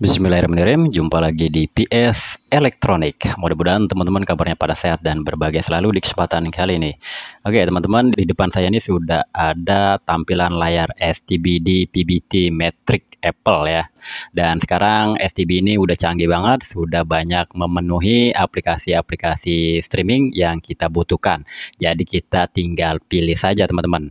Bismillahirrahmanirrahim, jumpa lagi di PS Elektronik. Mudah-mudahan teman-teman kabarnya pada sehat dan berbahagia selalu di kesempatan kali ini. Oke, teman-teman, di depan saya ini sudah ada tampilan layar STBD PBT Metric Apple ya. Dan sekarang STB ini udah canggih banget, sudah banyak memenuhi aplikasi-aplikasi streaming yang kita butuhkan. Jadi kita tinggal pilih saja teman-teman.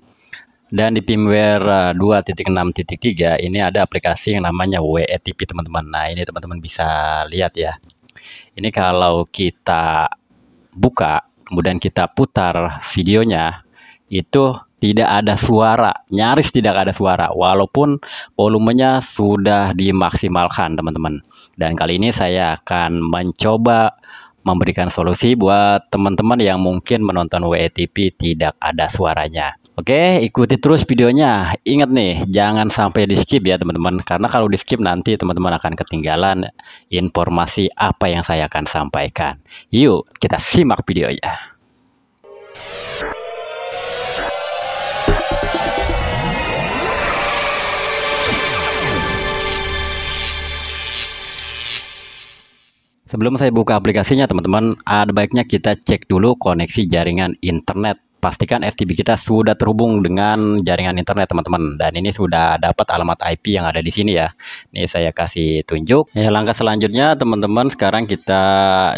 Dan di firmware 2.6.3 eh, ini ada aplikasi yang namanya WETP teman-teman. Nah ini teman-teman bisa lihat ya. Ini kalau kita buka kemudian kita putar videonya itu tidak ada suara, nyaris tidak ada suara, walaupun volumenya sudah dimaksimalkan, teman-teman. Dan kali ini saya akan mencoba memberikan solusi buat teman-teman yang mungkin menonton WETP tidak ada suaranya. Oke, ikuti terus videonya. Ingat nih, jangan sampai di skip ya teman-teman. Karena kalau di skip nanti teman-teman akan ketinggalan informasi apa yang saya akan sampaikan. Yuk, kita simak videonya. Sebelum saya buka aplikasinya teman-teman, ada baiknya kita cek dulu koneksi jaringan internet pastikan FTP kita sudah terhubung dengan jaringan internet teman-teman dan ini sudah dapat alamat IP yang ada di sini ya ini saya kasih tunjuk ya, langkah selanjutnya teman-teman sekarang kita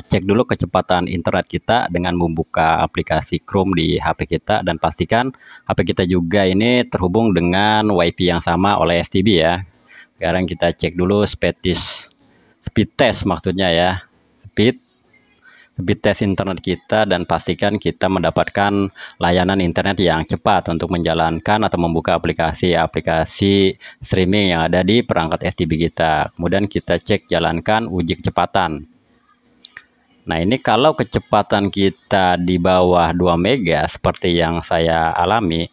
cek dulu kecepatan internet kita dengan membuka aplikasi Chrome di HP kita dan pastikan HP kita juga ini terhubung dengan WiFi yang sama oleh STB ya sekarang kita cek dulu speed test speed test maksudnya ya speed speed test internet kita dan pastikan kita mendapatkan layanan internet yang cepat untuk menjalankan atau membuka aplikasi-aplikasi streaming yang ada di perangkat STB kita. Kemudian kita cek jalankan uji kecepatan. Nah, ini kalau kecepatan kita di bawah 2 mega seperti yang saya alami,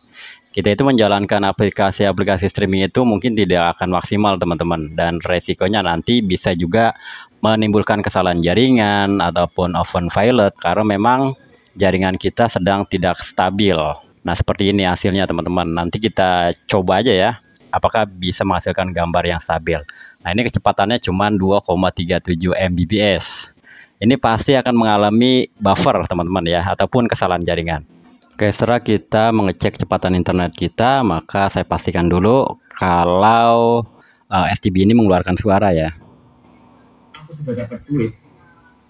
kita itu menjalankan aplikasi-aplikasi streaming itu mungkin tidak akan maksimal teman-teman dan resikonya nanti bisa juga menimbulkan kesalahan jaringan ataupun oven violet karena memang jaringan kita sedang tidak stabil. Nah, seperti ini hasilnya teman-teman. Nanti kita coba aja ya apakah bisa menghasilkan gambar yang stabil. Nah, ini kecepatannya cuma 2,37 Mbps. Ini pasti akan mengalami buffer teman-teman ya ataupun kesalahan jaringan. Oke, setelah kita mengecek kecepatan internet kita, maka saya pastikan dulu kalau uh, eh, STB ini mengeluarkan suara ya. Aku sudah dapat duit,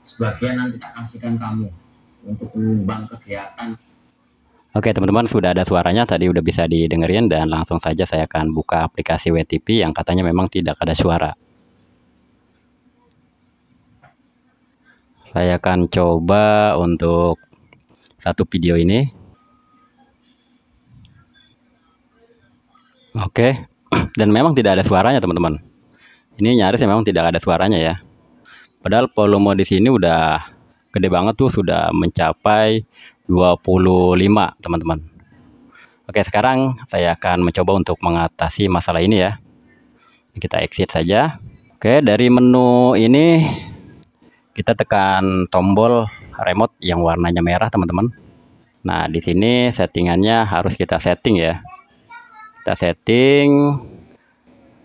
sebagian nanti tak kasihkan kamu untuk menyumbang kegiatan. Oke, teman-teman sudah ada suaranya tadi udah bisa didengerin dan langsung saja saya akan buka aplikasi WTP yang katanya memang tidak ada suara. Saya akan coba untuk satu video ini Oke. Dan memang tidak ada suaranya, teman-teman. Ini nyaris memang tidak ada suaranya ya. Padahal volume di sini udah gede banget tuh, sudah mencapai 25, teman-teman. Oke, sekarang saya akan mencoba untuk mengatasi masalah ini ya. Kita exit saja. Oke, dari menu ini kita tekan tombol remote yang warnanya merah, teman-teman. Nah, di sini settingannya harus kita setting ya kita setting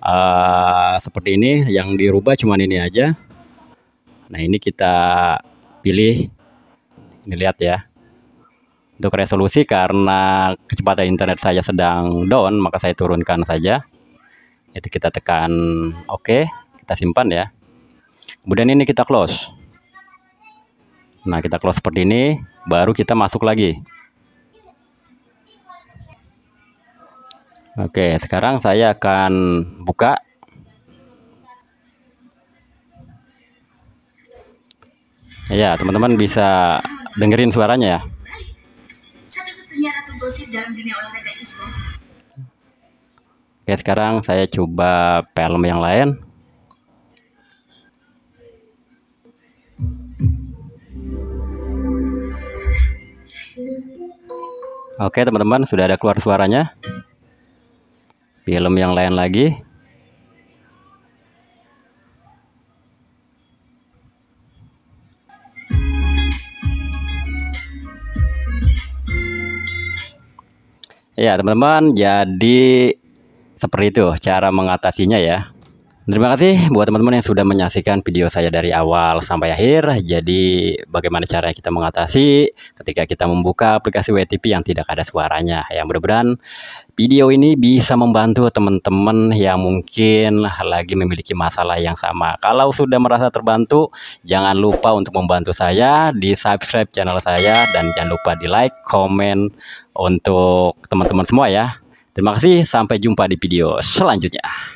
uh, seperti ini yang dirubah cuman ini aja nah ini kita pilih ini lihat ya untuk resolusi karena kecepatan internet saya sedang down maka saya turunkan saja itu kita tekan oke okay, kita simpan ya kemudian ini kita close nah kita close seperti ini baru kita masuk lagi Oke, sekarang saya akan buka. Ya, teman-teman bisa dengerin suaranya ya. Satu-satunya ratu gosip dalam dunia olahraga Oke, sekarang saya coba film yang lain. Oke, teman-teman sudah ada keluar suaranya film yang lain lagi ya teman-teman jadi seperti itu cara mengatasinya ya Terima kasih buat teman-teman yang sudah menyaksikan video saya dari awal sampai akhir. Jadi bagaimana cara kita mengatasi ketika kita membuka aplikasi WTP yang tidak ada suaranya. Yang mudah-mudahan video ini bisa membantu teman-teman yang mungkin lagi memiliki masalah yang sama. Kalau sudah merasa terbantu, jangan lupa untuk membantu saya di subscribe channel saya dan jangan lupa di like, komen untuk teman-teman semua ya. Terima kasih, sampai jumpa di video selanjutnya.